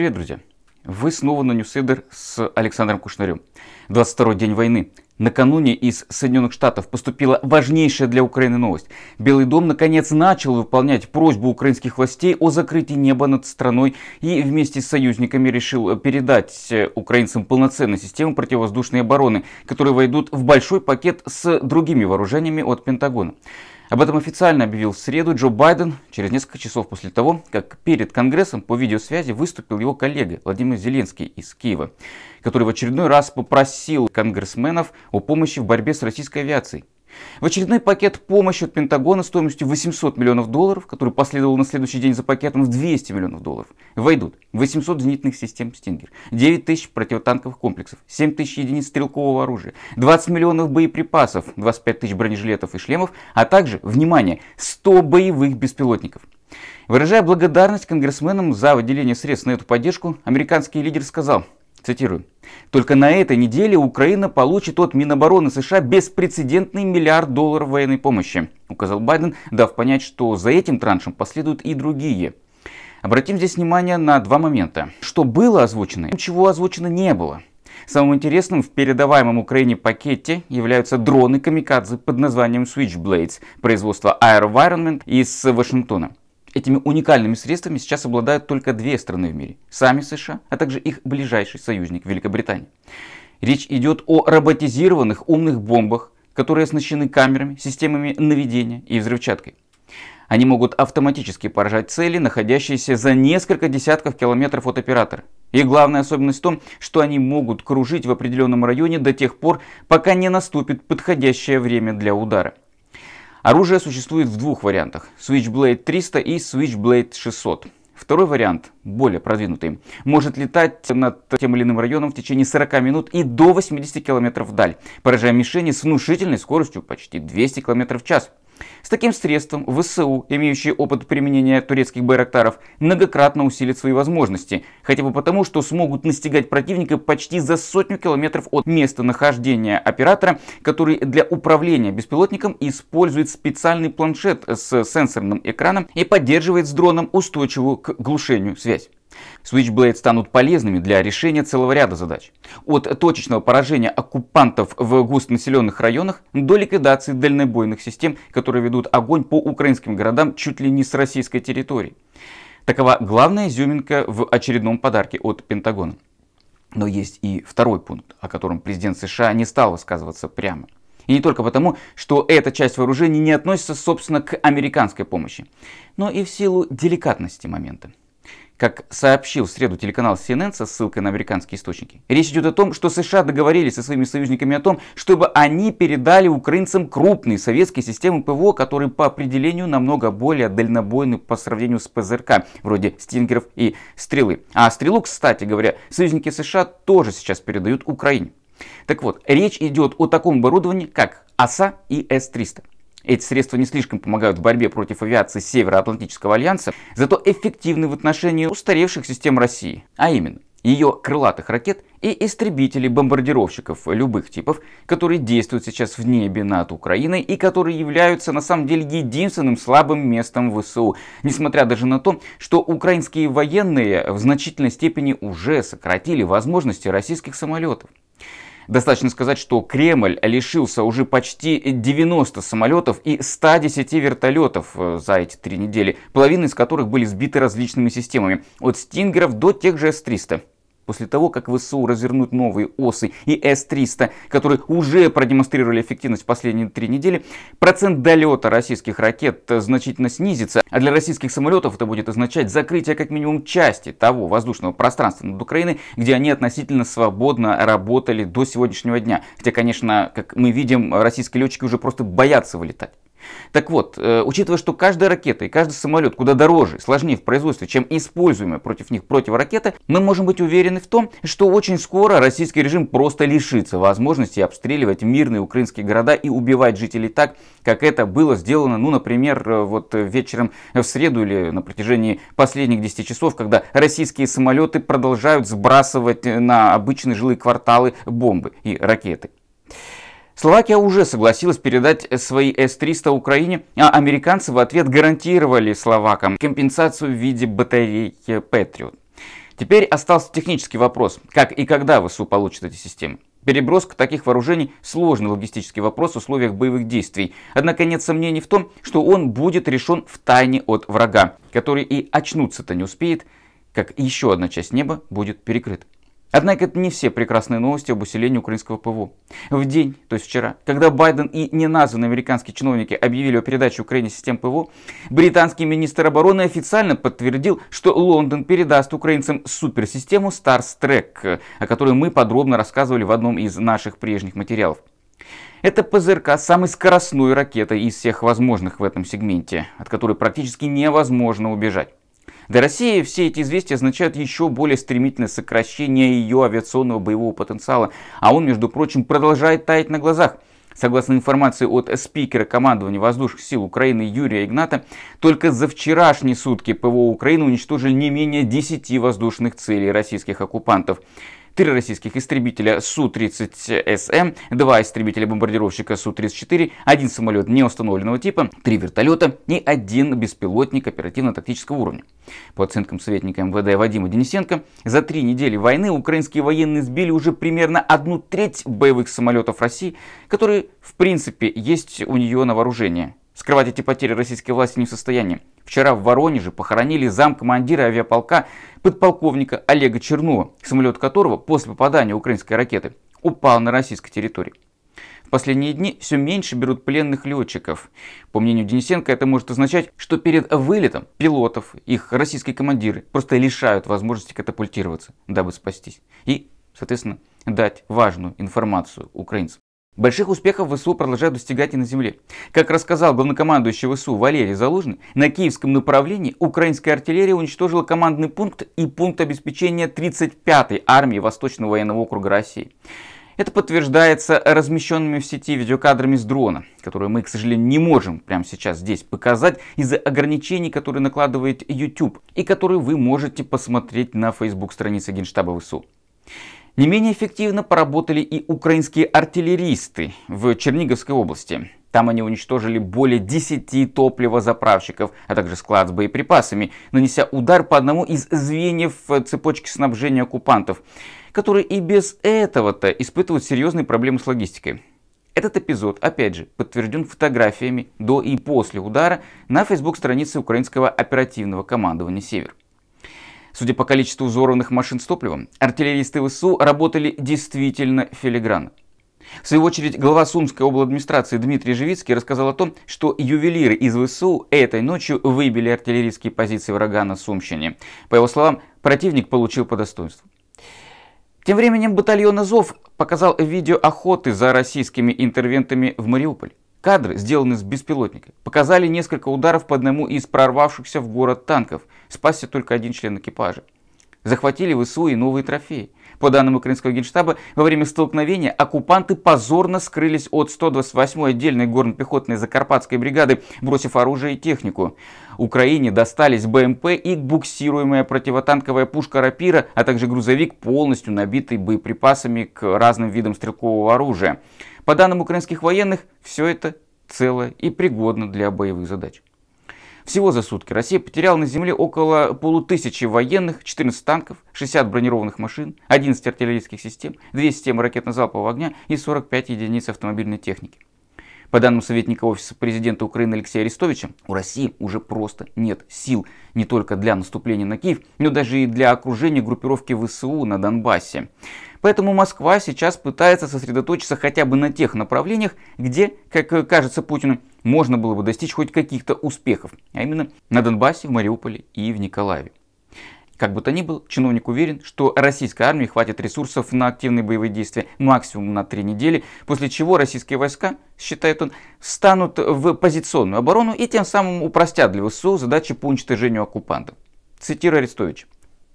Привет, друзья! Вы снова на Ньюсейдер с Александром Кушнарем. 22-й день войны. Накануне из Соединенных Штатов поступила важнейшая для Украины новость. Белый дом наконец начал выполнять просьбу украинских властей о закрытии неба над страной и вместе с союзниками решил передать э, украинцам полноценную систему противовоздушной обороны, которые войдут в большой пакет с другими вооружениями от Пентагона. Об этом официально объявил в среду Джо Байден через несколько часов после того, как перед Конгрессом по видеосвязи выступил его коллега Владимир Зеленский из Киева который в очередной раз попросил конгрессменов о помощи в борьбе с российской авиацией. В очередной пакет помощи от Пентагона стоимостью 800 миллионов долларов, который последовал на следующий день за пакетом в 200 миллионов долларов, войдут 800 зенитных систем «Стингер», 9 тысяч противотанковых комплексов, 7 тысяч единиц стрелкового оружия, 20 миллионов боеприпасов, 25 тысяч бронежилетов и шлемов, а также, внимание, 100 боевых беспилотников. Выражая благодарность конгрессменам за выделение средств на эту поддержку, американский лидер сказал – Цитирую. Только на этой неделе Украина получит от Минобороны США беспрецедентный миллиард долларов военной помощи, указал Байден, дав понять, что за этим траншем последуют и другие. Обратим здесь внимание на два момента. Что было озвучено и чего озвучено не было. Самым интересным в передаваемом Украине пакете являются дроны камикадзе под названием Switchblades производства AeroVironment из Вашингтона. Этими уникальными средствами сейчас обладают только две страны в мире. Сами США, а также их ближайший союзник Великобритания. Речь идет о роботизированных умных бомбах, которые оснащены камерами, системами наведения и взрывчаткой. Они могут автоматически поражать цели, находящиеся за несколько десятков километров от оператора. И главная особенность в том, что они могут кружить в определенном районе до тех пор, пока не наступит подходящее время для удара. Оружие существует в двух вариантах – Switchblade 300 и Switchblade 600. Второй вариант, более продвинутый, может летать над тем или иным районом в течение 40 минут и до 80 км вдаль, поражая мишени с внушительной скоростью почти 200 км в час. С таким средством ВСУ, имеющие опыт применения турецких байрактаров, многократно усилит свои возможности, хотя бы потому, что смогут настигать противника почти за сотню километров от места нахождения оператора, который для управления беспилотником использует специальный планшет с сенсорным экраном и поддерживает с дроном устойчивую к глушению связь. Switchblade станут полезными для решения целого ряда задач. От точечного поражения оккупантов в густонаселенных районах до ликвидации дальнобойных систем, которые ведут огонь по украинским городам чуть ли не с российской территории. Такова главная изюминка в очередном подарке от Пентагона. Но есть и второй пункт, о котором президент США не стал высказываться прямо. И не только потому, что эта часть вооружений не относится, собственно, к американской помощи, но и в силу деликатности момента. Как сообщил в среду телеканал CNN со ссылкой на американские источники, речь идет о том, что США договорились со своими союзниками о том, чтобы они передали украинцам крупные советские системы ПВО, которые по определению намного более дальнобойны по сравнению с ПЗРК, вроде «Стингеров» и «Стрелы». А «Стрелу», кстати говоря, союзники США тоже сейчас передают Украине. Так вот, речь идет о таком оборудовании, как АСА и С-300. Эти средства не слишком помогают в борьбе против авиации Североатлантического альянса, зато эффективны в отношении устаревших систем России, а именно ее крылатых ракет и истребителей-бомбардировщиков любых типов, которые действуют сейчас в небе над Украиной и которые являются на самом деле единственным слабым местом ВСУ, несмотря даже на то, что украинские военные в значительной степени уже сократили возможности российских самолетов. Достаточно сказать, что Кремль лишился уже почти 90 самолетов и 110 вертолетов э, за эти три недели, половина из которых были сбиты различными системами, от «Стингеров» до тех же С-300. После того, как ВСУ развернут новые ОСы и С-300, которые уже продемонстрировали эффективность в последние три недели, процент долета российских ракет значительно снизится, а для российских самолетов это будет означать закрытие как минимум части того воздушного пространства над Украиной, где они относительно свободно работали до сегодняшнего дня. Хотя, конечно, как мы видим, российские летчики уже просто боятся вылетать. Так вот, э, учитывая, что каждая ракета и каждый самолет куда дороже и сложнее в производстве, чем используемые против них противоракеты, мы можем быть уверены в том, что очень скоро российский режим просто лишится возможности обстреливать мирные украинские города и убивать жителей так, как это было сделано, ну, например, э, вот вечером в среду или на протяжении последних 10 часов, когда российские самолеты продолжают сбрасывать э, на обычные жилые кварталы бомбы и ракеты. Словакия уже согласилась передать свои С-300 Украине, а американцы в ответ гарантировали словакам компенсацию в виде батареи Patriot. Теперь остался технический вопрос, как и когда ВСУ получит эти системы. Переброска таких вооружений – сложный логистический вопрос в условиях боевых действий. Однако нет сомнений в том, что он будет решен в тайне от врага, который и очнуться-то не успеет, как еще одна часть неба будет перекрыта. Однако это не все прекрасные новости об усилении украинского ПВО. В день, то есть вчера, когда Байден и неназванные американские чиновники объявили о передаче Украине систем ПВО, британский министр обороны официально подтвердил, что Лондон передаст украинцам суперсистему Starstrek, о которой мы подробно рассказывали в одном из наших прежних материалов. Это ПЗРК с самой скоростной ракетой из всех возможных в этом сегменте, от которой практически невозможно убежать. Для России все эти известия означают еще более стремительное сокращение ее авиационного боевого потенциала, а он, между прочим, продолжает таять на глазах. Согласно информации от спикера командования воздушных сил Украины Юрия Игната, только за вчерашние сутки ПВО Украины уничтожили не менее 10 воздушных целей российских оккупантов три российских истребителя Су-30СМ, два истребителя-бомбардировщика Су-34, один самолет неустановленного типа, три вертолета и один беспилотник оперативно-тактического уровня. По оценкам советника МВД Вадима Денисенко, за три недели войны украинские военные сбили уже примерно одну треть боевых самолетов России, которые в принципе есть у нее на вооружении. Скрывать эти потери российской власти не в состоянии. Вчера в Воронеже похоронили замкомандира авиаполка подполковника Олега Чернова, самолет которого после попадания украинской ракеты упал на российской территории. В последние дни все меньше берут пленных летчиков. По мнению Денисенко, это может означать, что перед вылетом пилотов, их российские командиры просто лишают возможности катапультироваться, дабы спастись. И, соответственно, дать важную информацию украинцам. Больших успехов ВСУ продолжают достигать и на земле. Как рассказал главнокомандующий ВСУ Валерий Залужный, на киевском направлении украинская артиллерия уничтожила командный пункт и пункт обеспечения 35-й армии Восточного военного округа России. Это подтверждается размещенными в сети видеокадрами с дрона, которые мы, к сожалению, не можем прямо сейчас здесь показать из-за ограничений, которые накладывает YouTube и которые вы можете посмотреть на Facebook странице Генштаба ВСУ. Не менее эффективно поработали и украинские артиллеристы в Черниговской области. Там они уничтожили более 10 топливозаправщиков, а также склад с боеприпасами, нанеся удар по одному из звеньев э, цепочки снабжения оккупантов, которые и без этого-то испытывают серьезные проблемы с логистикой. Этот эпизод, опять же, подтвержден фотографиями до и после удара на фейсбук-странице украинского оперативного командования «Север». Судя по количеству взорванных машин с топливом, артиллеристы ВСУ работали действительно филигранно. В свою очередь, глава Сумской администрации Дмитрий Живицкий рассказал о том, что ювелиры из ВСУ этой ночью выбили артиллерийские позиции врага на Сумщине. По его словам, противник получил по достоинству. Тем временем батальон Азов показал видео охоты за российскими интервентами в Мариуполе. Кадры, сделанные с беспилотника, показали несколько ударов по одному из прорвавшихся в город танков, спасся только один член экипажа. Захватили ВСУ и новые трофеи. По данным украинского генштаба, во время столкновения оккупанты позорно скрылись от 128-й отдельной горно-пехотной Закарпатской бригады, бросив оружие и технику. Украине достались БМП и буксируемая противотанковая пушка «Рапира», а также грузовик, полностью набитый боеприпасами к разным видам стрелкового оружия. По данным украинских военных, все это цело и пригодно для боевых задач. Всего за сутки Россия потеряла на земле около полутысячи военных, 14 танков, 60 бронированных машин, 11 артиллерийских систем, 2 системы ракетно-залпового огня и 45 единиц автомобильной техники. По данным советника Офиса президента Украины Алексея Арестовича, у России уже просто нет сил не только для наступления на Киев, но даже и для окружения группировки ВСУ на Донбассе. Поэтому Москва сейчас пытается сосредоточиться хотя бы на тех направлениях, где, как кажется Путину, можно было бы достичь хоть каких-то успехов, а именно на Донбассе, в Мариуполе и в Николаеве. Как бы то ни было, чиновник уверен, что российской армии хватит ресурсов на активные боевые действия максимум на три недели, после чего российские войска, считает он, встанут в позиционную оборону и тем самым упростят для ВСУ задачи по уничтожению оккупантов. Цитирую Арестовича.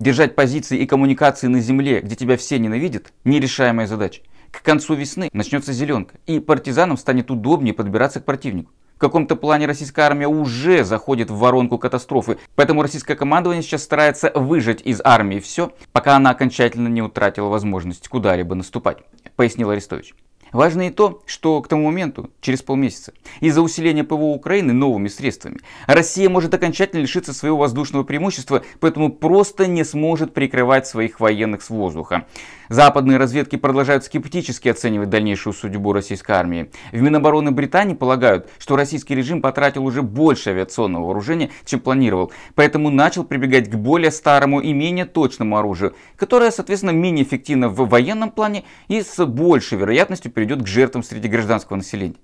Держать позиции и коммуникации на земле, где тебя все ненавидят, нерешаемая задача. К концу весны начнется зеленка, и партизанам станет удобнее подбираться к противнику. В каком-то плане российская армия уже заходит в воронку катастрофы, поэтому российское командование сейчас старается выжать из армии все, пока она окончательно не утратила возможность куда-либо наступать, пояснил Арестович. Важно и то, что к тому моменту, через полмесяца, из-за усиления ПВО Украины новыми средствами, Россия может окончательно лишиться своего воздушного преимущества, поэтому просто не сможет прикрывать своих военных с воздуха. Западные разведки продолжают скептически оценивать дальнейшую судьбу российской армии. В Минобороны Британии полагают, что российский режим потратил уже больше авиационного вооружения, чем планировал, поэтому начал прибегать к более старому и менее точному оружию, которое, соответственно, менее эффективно в военном плане и с большей вероятностью перейдет к жертвам среди гражданского населения.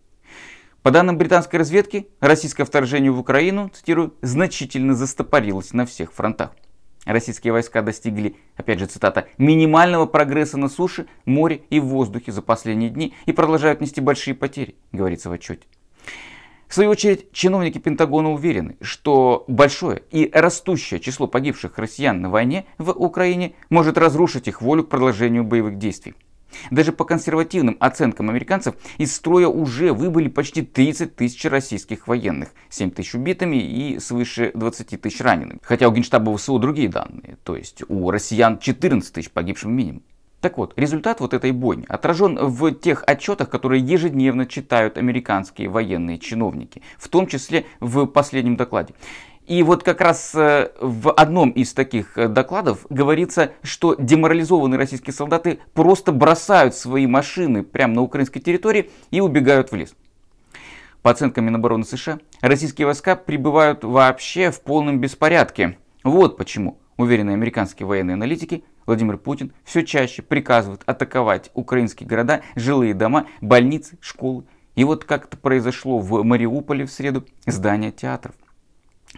По данным британской разведки, российское вторжение в Украину, цитирую, значительно застопорилось на всех фронтах. Российские войска достигли, опять же цитата, минимального прогресса на суше, море и в воздухе за последние дни и продолжают нести большие потери, говорится в отчете. В свою очередь, чиновники Пентагона уверены, что большое и растущее число погибших россиян на войне в Украине может разрушить их волю к продолжению боевых действий. Даже по консервативным оценкам американцев из строя уже выбыли почти 30 тысяч российских военных, 7 тысяч убитыми и свыше 20 тысяч ранеными. Хотя у Генштаба ВСУ другие данные, то есть у россиян 14 тысяч погибшим минимум. Так вот, результат вот этой бойни отражен в тех отчетах, которые ежедневно читают американские военные чиновники, в том числе в последнем докладе. И вот как раз э, в одном из таких э, докладов говорится, что деморализованные российские солдаты просто бросают свои машины прямо на украинской территории и убегают в лес. По оценкам Минобороны США, российские войска прибывают вообще в полном беспорядке. Вот почему, уверены американские военные аналитики, Владимир Путин все чаще приказывает атаковать украинские города, жилые дома, больницы, школы. И вот как то произошло в Мариуполе в среду, здание театров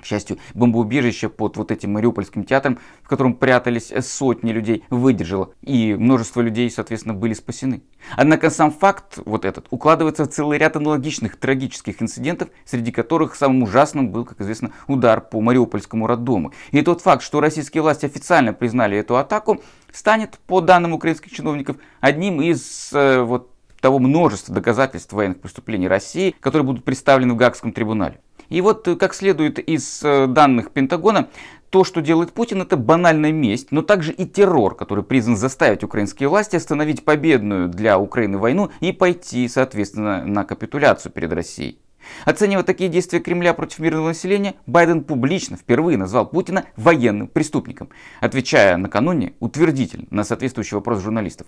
к счастью, бомбоубежище под вот этим Мариупольским театром, в котором прятались сотни людей, выдержало. И множество людей, соответственно, были спасены. Однако сам факт вот этот укладывается в целый ряд аналогичных трагических инцидентов, среди которых самым ужасным был, как известно, удар по Мариупольскому роддому. И тот факт, что российские власти официально признали эту атаку, станет, по данным украинских чиновников, одним из э, вот того множества доказательств военных преступлений России, которые будут представлены в Гаагском трибунале. И вот, э, как следует из э, данных Пентагона, то, что делает Путин, это банальная месть, но также и террор, который призван заставить украинские власти остановить победную для Украины войну и пойти, соответственно, на капитуляцию перед Россией. Оценивая такие действия Кремля против мирного населения, Байден публично впервые назвал Путина военным преступником, отвечая накануне утвердительно на соответствующий вопрос журналистов.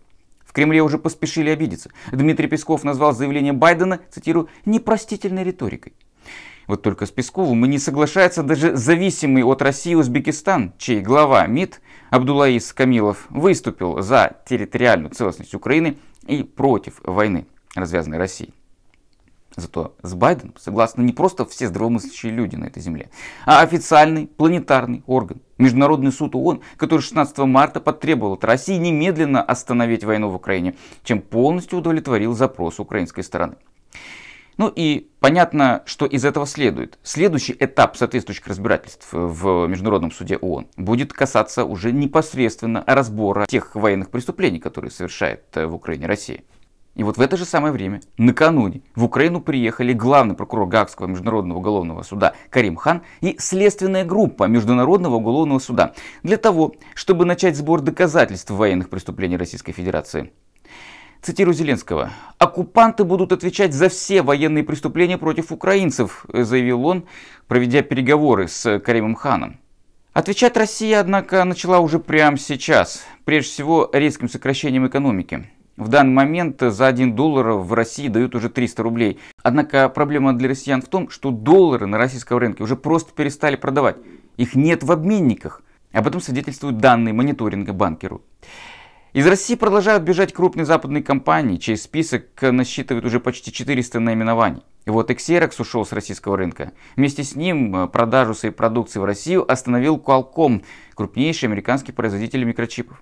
Кремле уже поспешили обидеться. Дмитрий Песков назвал заявление Байдена, цитирую, «непростительной риторикой». Вот только с Песковым и не соглашается даже зависимый от России Узбекистан, чей глава МИД Абдулаис Камилов выступил за территориальную целостность Украины и против войны, развязанной Россией. Зато с Байденом согласны не просто все здравомыслящие люди на этой земле, а официальный планетарный орган, Международный суд ООН, который 16 марта потребовал от России немедленно остановить войну в Украине, чем полностью удовлетворил запрос украинской стороны. Ну и понятно, что из этого следует. Следующий этап соответствующих разбирательств в Международном суде ООН будет касаться уже непосредственно разбора тех военных преступлений, которые совершает э, в Украине Россия. И вот в это же самое время, накануне, в Украину приехали главный прокурор Гаагского международного уголовного суда Карим Хан и следственная группа Международного уголовного суда для того, чтобы начать сбор доказательств военных преступлений Российской Федерации. Цитирую Зеленского. «Оккупанты будут отвечать за все военные преступления против украинцев», э, заявил он, проведя переговоры с Каримом Ханом. Отвечать Россия, однако, начала уже прямо сейчас, прежде всего резким сокращением экономики. В данный момент за 1 доллар в России дают уже 300 рублей. Однако проблема для россиян в том, что доллары на российском рынке уже просто перестали продавать. Их нет в обменниках. Об этом свидетельствуют данные мониторинга банкеру. Из России продолжают бежать крупные западные компании, чей список насчитывает уже почти 400 наименований. И вот Xerox ушел с российского рынка. Вместе с ним э, продажу своей продукции в Россию остановил Qualcomm, крупнейший американский производитель микрочипов.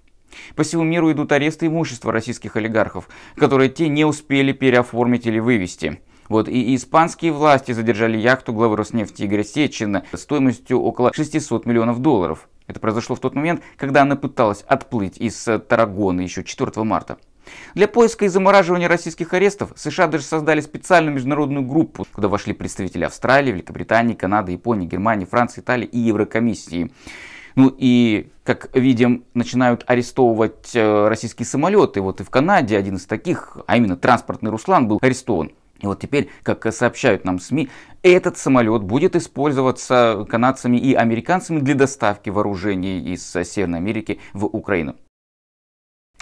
По всему миру идут аресты имущества российских олигархов, которые те не успели переоформить или вывести. Вот и испанские власти задержали яхту главы Роснефти Игоря Сечина стоимостью около 600 миллионов долларов. Это произошло в тот момент, когда она пыталась отплыть из э, Тарагона еще 4 марта. Для поиска и замораживания российских арестов США даже создали специальную международную группу, куда вошли представители Австралии, Великобритании, Канады, Японии, Германии, Франции, Италии и Еврокомиссии. Ну и, как видим, начинают арестовывать э, российские самолеты. Вот и в Канаде один из таких, а именно транспортный Руслан, был арестован. И вот теперь, как сообщают нам СМИ, этот самолет будет использоваться канадцами и американцами для доставки вооружений из Северной Америки в Украину.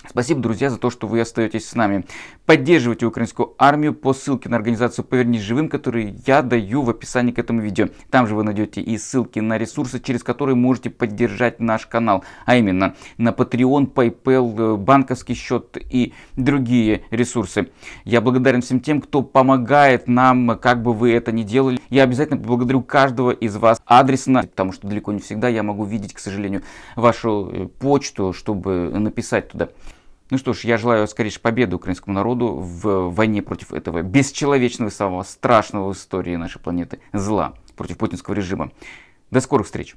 Спасибо, друзья, за то, что вы остаетесь с нами. Поддерживайте украинскую армию по ссылке на организацию «Повернись живым», которую я даю в описании к этому видео. Там же вы найдете и ссылки на ресурсы, через которые можете поддержать наш канал, а именно на Patreon, PayPal, э, банковский счет и другие ресурсы. Я благодарен всем тем, кто помогает нам, как бы вы это ни делали. Я обязательно поблагодарю каждого из вас адресно, потому что далеко не всегда я могу видеть, к сожалению, вашу э, почту, чтобы написать туда. Ну что ж, я желаю скорейшей победы украинскому народу в войне против этого бесчеловечного самого страшного в истории нашей планеты зла, против путинского режима. До скорых встреч!